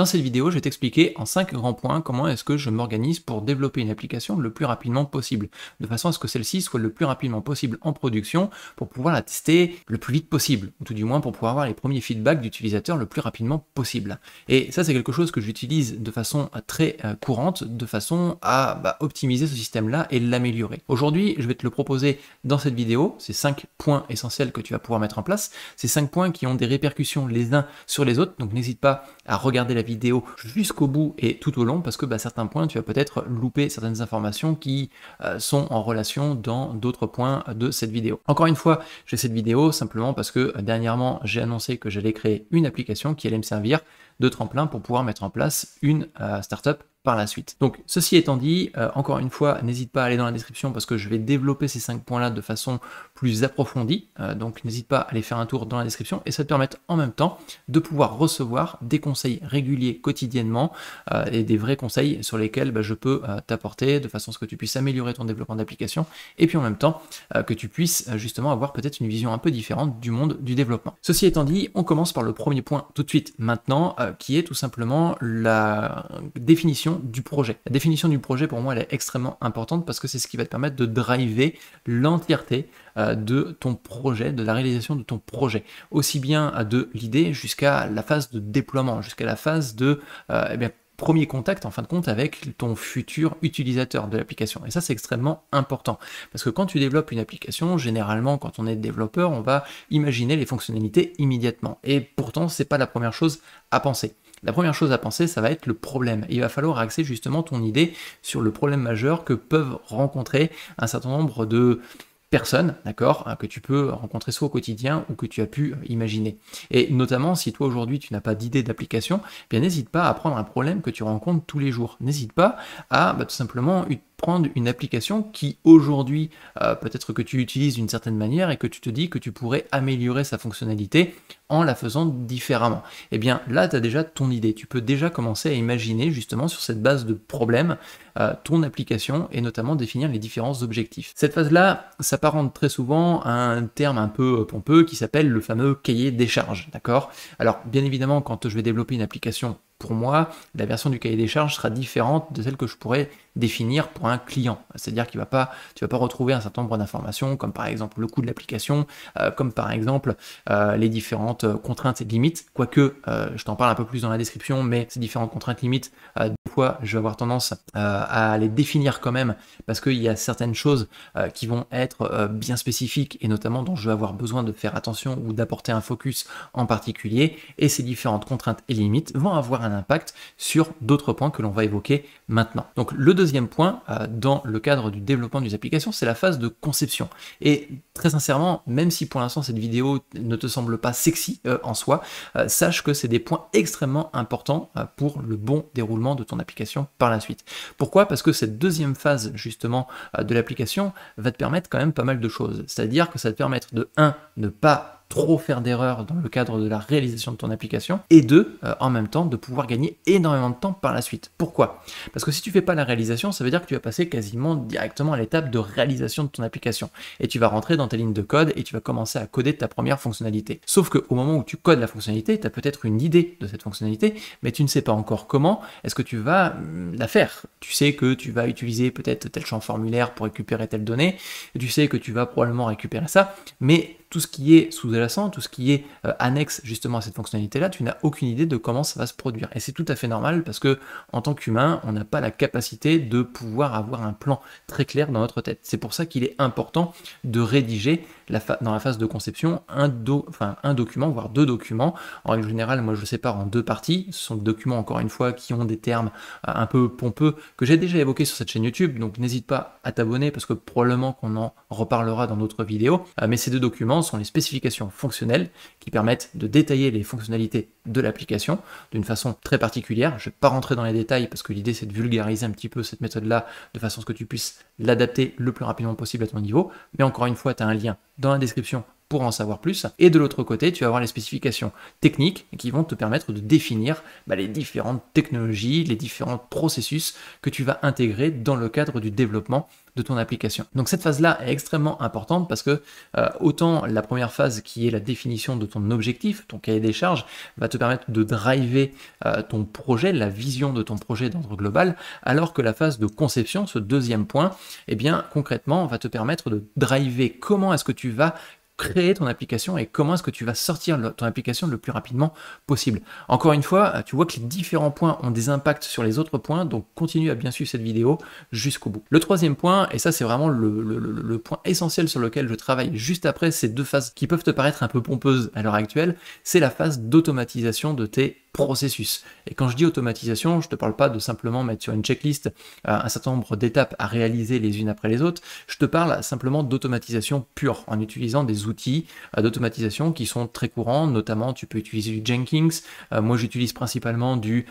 Dans cette vidéo, je vais t'expliquer en 5 grands points comment est-ce que je m'organise pour développer une application le plus rapidement possible, de façon à ce que celle-ci soit le plus rapidement possible en production pour pouvoir la tester le plus vite possible, ou tout du moins pour pouvoir avoir les premiers feedbacks d'utilisateurs le plus rapidement possible. Et ça, c'est quelque chose que j'utilise de façon euh, très euh, courante, de façon à bah, optimiser ce système-là et l'améliorer. Aujourd'hui, je vais te le proposer dans cette vidéo, ces cinq points essentiels que tu vas pouvoir mettre en place, ces cinq points qui ont des répercussions les uns sur les autres, donc n'hésite pas à regarder la vidéo jusqu'au bout et tout au long parce que bah, certains points, tu vas peut-être louper certaines informations qui euh, sont en relation dans d'autres points de cette vidéo. Encore une fois, j'ai cette vidéo simplement parce que euh, dernièrement, j'ai annoncé que j'allais créer une application qui allait me servir de tremplin pour pouvoir mettre en place une euh, startup par la suite. Donc ceci étant dit, euh, encore une fois, n'hésite pas à aller dans la description parce que je vais développer ces 5 points-là de façon plus approfondie. Euh, donc n'hésite pas à aller faire un tour dans la description et ça te permet en même temps de pouvoir recevoir des conseils réguliers quotidiennement euh, et des vrais conseils sur lesquels bah, je peux t'apporter de façon à ce que tu puisses améliorer ton développement d'application et puis en même temps que tu puisses justement avoir peut-être une vision un peu différente du monde du développement. Ceci étant dit, on commence par le premier point tout de suite maintenant qui est tout simplement la définition du projet. La définition du projet, pour moi, elle est extrêmement importante parce que c'est ce qui va te permettre de driver l'entièreté euh, de ton projet, de la réalisation de ton projet, aussi bien euh, de l'idée jusqu'à la phase de déploiement, jusqu'à la phase de euh, eh premier contact en fin de compte avec ton futur utilisateur de l'application. Et ça, c'est extrêmement important. Parce que quand tu développes une application, généralement, quand on est développeur, on va imaginer les fonctionnalités immédiatement. Et pourtant, c'est pas la première chose à penser la première chose à penser, ça va être le problème. il va falloir axer justement ton idée sur le problème majeur que peuvent rencontrer un certain nombre de personnes, d'accord, hein, que tu peux rencontrer soit au quotidien ou que tu as pu imaginer. Et notamment, si toi aujourd'hui tu n'as pas d'idée d'application, eh bien n'hésite pas à prendre un problème que tu rencontres tous les jours. N'hésite pas à bah, tout simplement prendre une application qui aujourd'hui euh, peut-être que tu utilises d'une certaine manière et que tu te dis que tu pourrais améliorer sa fonctionnalité en la faisant différemment. Et eh bien là, tu as déjà ton idée. Tu peux déjà commencer à imaginer justement sur cette base de problèmes euh, ton application et notamment définir les différents objectifs. Cette phase-là s'apparente très souvent à un terme un peu euh, pompeux qui s'appelle le fameux cahier des charges. D'accord Alors bien évidemment, quand je vais développer une application pour moi, la version du cahier des charges sera différente de celle que je pourrais définir pour un client. C'est-à-dire qu'il va pas, tu vas pas retrouver un certain nombre d'informations, comme par exemple le coût de l'application, euh, comme par exemple euh, les différentes euh, contraintes et limites. Quoique, je t'en parle un peu plus dans la description, mais ces différentes contraintes limites, des fois, je vais avoir tendance à les définir quand même, parce qu'il y a certaines choses qui vont être bien spécifiques et notamment dont je vais avoir besoin de faire attention ou d'apporter un focus en particulier. Et ces différentes contraintes et limites vont avoir un impact sur d'autres points que l'on va évoquer maintenant. Donc le deuxième point, euh, dans le cadre du développement des applications, c'est la phase de conception. Et très sincèrement, même si pour l'instant cette vidéo ne te semble pas sexy euh, en soi, euh, sache que c'est des points extrêmement importants pour le bon déroulement de ton application par la suite. Pourquoi Parce que cette deuxième phase justement de l'application va te permettre quand même pas mal de choses. C'est-à-dire que ça te permettre de 1. ne pas trop faire d'erreurs dans le cadre de la réalisation de ton application, et deux, euh, en même temps, de pouvoir gagner énormément de temps par la suite. Pourquoi Parce que si tu fais pas la réalisation, ça veut dire que tu vas passer quasiment directement à l'étape de réalisation de ton application, et tu vas rentrer dans ta ligne de code, et tu vas commencer à coder ta première fonctionnalité. Sauf qu'au moment où tu codes la fonctionnalité, tu as peut-être une idée de cette fonctionnalité, mais tu ne sais pas encore comment est-ce que tu vas mm, la faire. Tu sais que tu vas utiliser peut-être tel champ formulaire pour récupérer telle donnée, tu sais que tu vas probablement récupérer ça, mais tout ce qui est sous-jacent, tout ce qui est euh, annexe justement à cette fonctionnalité-là, tu n'as aucune idée de comment ça va se produire. Et c'est tout à fait normal parce que en tant qu'humain, on n'a pas la capacité de pouvoir avoir un plan très clair dans notre tête. C'est pour ça qu'il est important de rédiger la dans la phase de conception un, enfin, un document, voire deux documents. En règle générale, moi je sépare en deux parties. Ce sont des documents, encore une fois, qui ont des termes euh, un peu pompeux que j'ai déjà évoqués sur cette chaîne YouTube. Donc n'hésite pas à t'abonner parce que probablement qu'on en reparlera dans d'autres vidéos. Euh, mais ces deux documents, sont les spécifications fonctionnelles qui permettent de détailler les fonctionnalités de l'application d'une façon très particulière. Je ne vais pas rentrer dans les détails parce que l'idée c'est de vulgariser un petit peu cette méthode-là de façon à ce que tu puisses l'adapter le plus rapidement possible à ton niveau. Mais encore une fois, tu as un lien dans la description pour en savoir plus. Et de l'autre côté, tu vas avoir les spécifications techniques qui vont te permettre de définir bah, les différentes technologies, les différents processus que tu vas intégrer dans le cadre du développement de ton application. Donc cette phase-là est extrêmement importante parce que euh, autant la première phase qui est la définition de ton objectif, ton cahier des charges, va te permettre de driver euh, ton projet, la vision de ton projet d'ordre global, alors que la phase de conception, ce deuxième point, eh bien concrètement va te permettre de driver comment est-ce que tu vas créer ton application et comment est-ce que tu vas sortir ton application le plus rapidement possible. Encore une fois, tu vois que les différents points ont des impacts sur les autres points, donc continue à bien suivre cette vidéo jusqu'au bout. Le troisième point, et ça c'est vraiment le, point essentiel sur lequel je travaille juste après ces deux phases qui peuvent te paraître un peu pompeuses à l'heure actuelle, c'est la phase d'automatisation de tes processus. Et quand je dis automatisation, je ne te parle pas de simplement mettre sur une checklist euh, un certain nombre d'étapes à réaliser les unes après les autres, je te parle simplement d'automatisation pure, en utilisant des outils euh, d'automatisation qui sont très courants, notamment tu peux utiliser du Jenkins, euh, moi j'utilise principalement du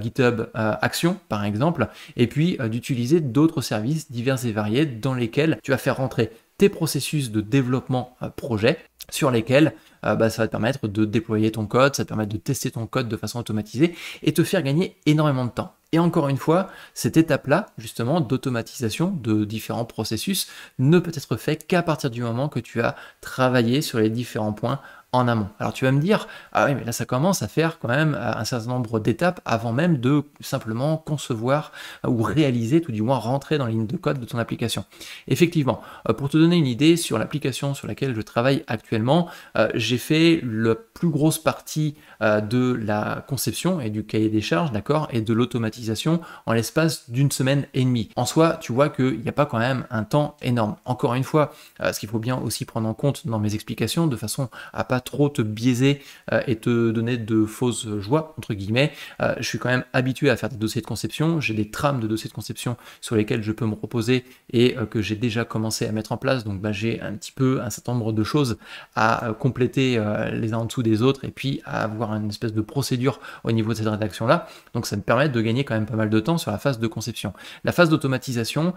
GitHub Action par exemple, et puis d'utiliser d'autres services divers et variés dans lesquels tu vas faire rentrer tes processus de développement euh, projet sur lesquels euh, bah, ça va te permettre de déployer ton code, ça te permet de tester ton code de façon automatisée et te faire gagner énormément de temps. Et encore une fois, cette étape-là, justement, d'automatisation de différents processus ne peut être fait qu'à partir du moment que tu as travaillé sur les différents points en amont. Alors tu vas me dire, ah oui, mais là ça commence à faire quand même euh, un certain nombre d'étapes avant même de simplement concevoir euh, ou réaliser, tout du moins rentrer dans la ligne de code de ton application. Effectivement, euh, pour te donner une idée sur l'application sur laquelle je travaille actuellement, j'ai fait la plus grosse partie de la conception et du cahier des charges, d'accord, et de l'automatisation en l'espace d'une semaine et demie. En soi, tu vois qu'il n'y a pas quand même un temps énorme. Encore une fois, ce qu'il faut bien aussi prendre en compte dans mes explications de façon à pas trop te biaiser euh, et te donner de fausses joies, entre guillemets. Euh, je suis quand même habitué à faire des dossiers de conception, j'ai des trames de dossiers de conception sur lesquels je peux me reposer et euh, que j'ai déjà commencé à mettre en place, donc bah, j'ai un petit peu un certain nombre de choses à compléter les uns en dessous des autres et puis à avoir une espèce de procédure au niveau de cette rédaction-là. Donc ça me permet de gagner quand même pas mal de temps sur la phase de conception. La phase d'automatisation,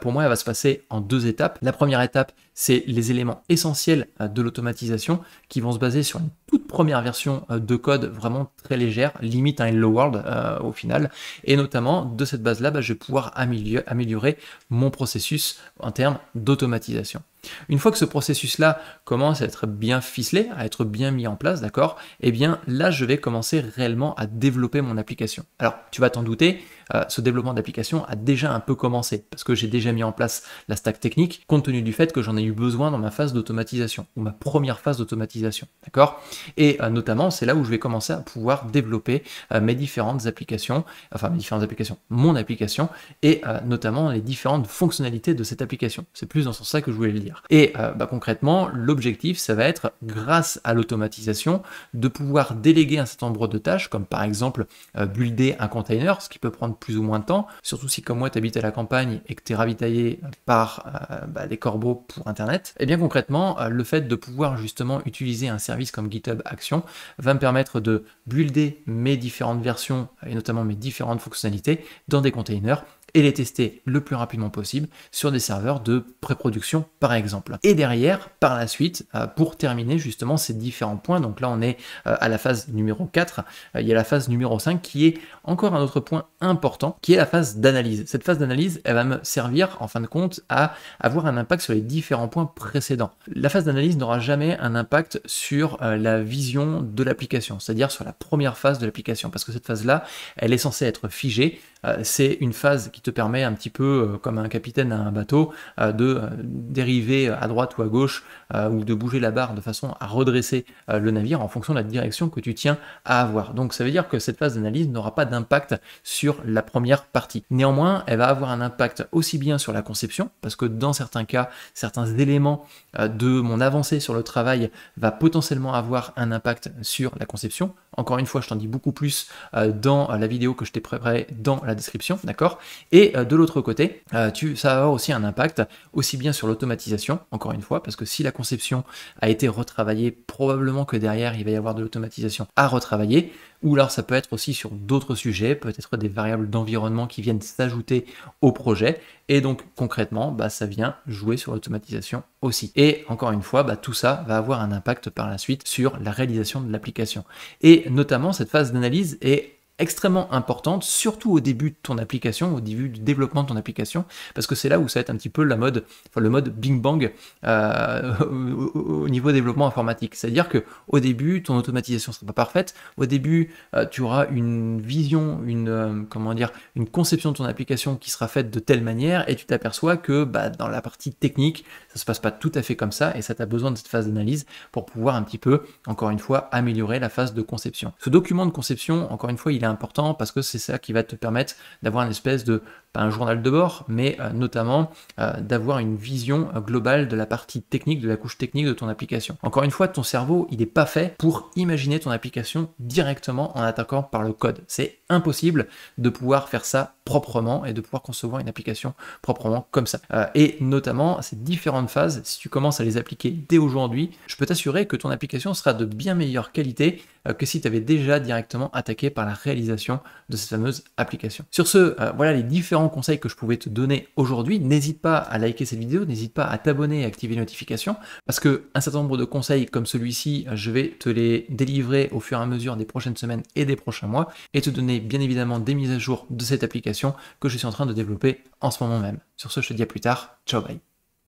pour moi, elle va se passer en deux étapes. La première étape, c'est les éléments essentiels de l'automatisation qui vont vont se baser sur une toute première version euh, de code vraiment très légère, limite un Hello World euh, au final. Et notamment, de cette base-là, bah, je vais pouvoir améliorer mon processus en termes d'automatisation. Une fois que ce processus-là commence à être bien ficelé, à être bien mis en place, d'accord Eh bien là, je vais commencer réellement à développer mon application. Alors, tu vas t'en douter, euh, ce développement d'application a déjà un peu commencé parce que j'ai déjà mis en place la stack technique compte tenu du fait que j'en ai eu besoin dans ma phase d'automatisation ou ma première phase d'automatisation, d'accord Et euh, notamment, c'est là où je vais commencer à pouvoir développer euh, mes différentes applications, enfin mes différentes applications, mon application et notamment les différentes fonctionnalités de cette application. C'est plus dans ce sens là que je voulais le dire. Et euh, bah, concrètement, l'objectif, ça va être, grâce à l'automatisation, de pouvoir déléguer un certain nombre de tâches, comme par exemple euh, builder un container, ce qui peut prendre plus ou moins de temps, surtout si comme moi, tu habites à la campagne et que tu es ravitaillé par euh, bah, des corbeaux pour Internet. Et eh bien concrètement, le fait de pouvoir justement utiliser un service comme GitHub Action va me permettre de builder mes différentes versions et notamment mes différentes fonctionnalités dans des containers et les tester le plus rapidement possible sur des serveurs de pré-production par exemple. Et derrière, par la suite, euh, pour terminer justement ces différents points, donc là on est euh, à la phase numéro 4, euh, il y a la phase numéro 5 qui est encore un autre point important, qui est la phase d'analyse. Cette phase d'analyse, elle va me servir en fin de compte à avoir un impact sur les différents points précédents. La phase d'analyse n'aura jamais un impact sur la vision de l'application, c'est-à-dire sur la première phase de l'application, parce que cette phase-là, elle est censée être figée, euh, c'est une phase qui te permet un petit peu, euh, comme un capitaine à un bateau, euh, de dériver à droite ou à gauche ou de bouger la barre de façon à redresser le navire en fonction de la direction que tu tiens à avoir. Donc ça veut dire que cette phase d'analyse n'aura pas d'impact sur la première partie. Néanmoins, elle va avoir un impact aussi bien sur la conception, parce que dans certains cas, certains éléments de mon avancée sur le travail va potentiellement avoir un impact sur la conception, encore une fois, je t'en dis beaucoup plus euh, dans euh, la vidéo que je t'ai préparée dans la description, d'accord Et euh, de l'autre côté, tu, ça va avoir aussi un impact aussi bien sur l'automatisation, encore une fois, parce que si la conception a été retravaillée, probablement que derrière, il va y avoir de l'automatisation à retravailler ou alors ça peut être aussi sur d'autres sujets, peut-être des variables d'environnement qui viennent s'ajouter au projet, et donc concrètement, bah, ça vient jouer sur l'automatisation aussi. Et encore une fois, bah, tout ça va avoir un impact par la suite sur la réalisation de l'application. Et notamment, cette phase d'analyse est extrêmement importante, surtout au début de ton application, au début du développement de ton application, parce que c'est là où ça va être un petit peu la mode, enfin, le mode Bing Bang euh, au, niveau développement informatique. C'est-à-dire que au début, ton automatisation ne sera pas parfaite. Au début, euh, tu auras une vision, une euh, comment dire, une conception de ton application qui sera faite de telle manière, et tu t'aperçois que bah, dans la partie technique, ça se passe pas tout à fait comme ça, et ça t'a besoin de cette phase d'analyse pour pouvoir un petit peu, encore une fois, améliorer la phase de conception. Ce document de conception, encore une fois, il important parce que c'est ça qui va te permettre d'avoir une espèce de pas un journal de bord, mais euh, notamment euh, d'avoir une vision euh, globale de la partie technique, de la couche technique de ton application. Encore une fois, ton cerveau, il n'est pas fait pour imaginer ton application directement en attaquant par le code. C'est impossible de pouvoir faire ça proprement et de pouvoir concevoir une application proprement comme ça. et notamment, ces différentes phases, si tu commences à les appliquer dès aujourd'hui, je peux t'assurer que ton application sera de bien meilleure qualité que si tu avais déjà directement attaqué par la réalisation de cette fameuse application. Sur ce, voilà les différents conseils que je pouvais te donner aujourd'hui. N'hésite pas à liker cette vidéo, n'hésite pas à t'abonner et activer les notifications, parce que un certain nombre de conseils comme celui-ci, je vais te les délivrer au fur et à mesure des prochaines semaines et des prochains mois, et te donner bien évidemment des mises à jour de cette application que je suis en train de développer en ce moment même. Sur ce, je te dis à plus tard, ciao bye.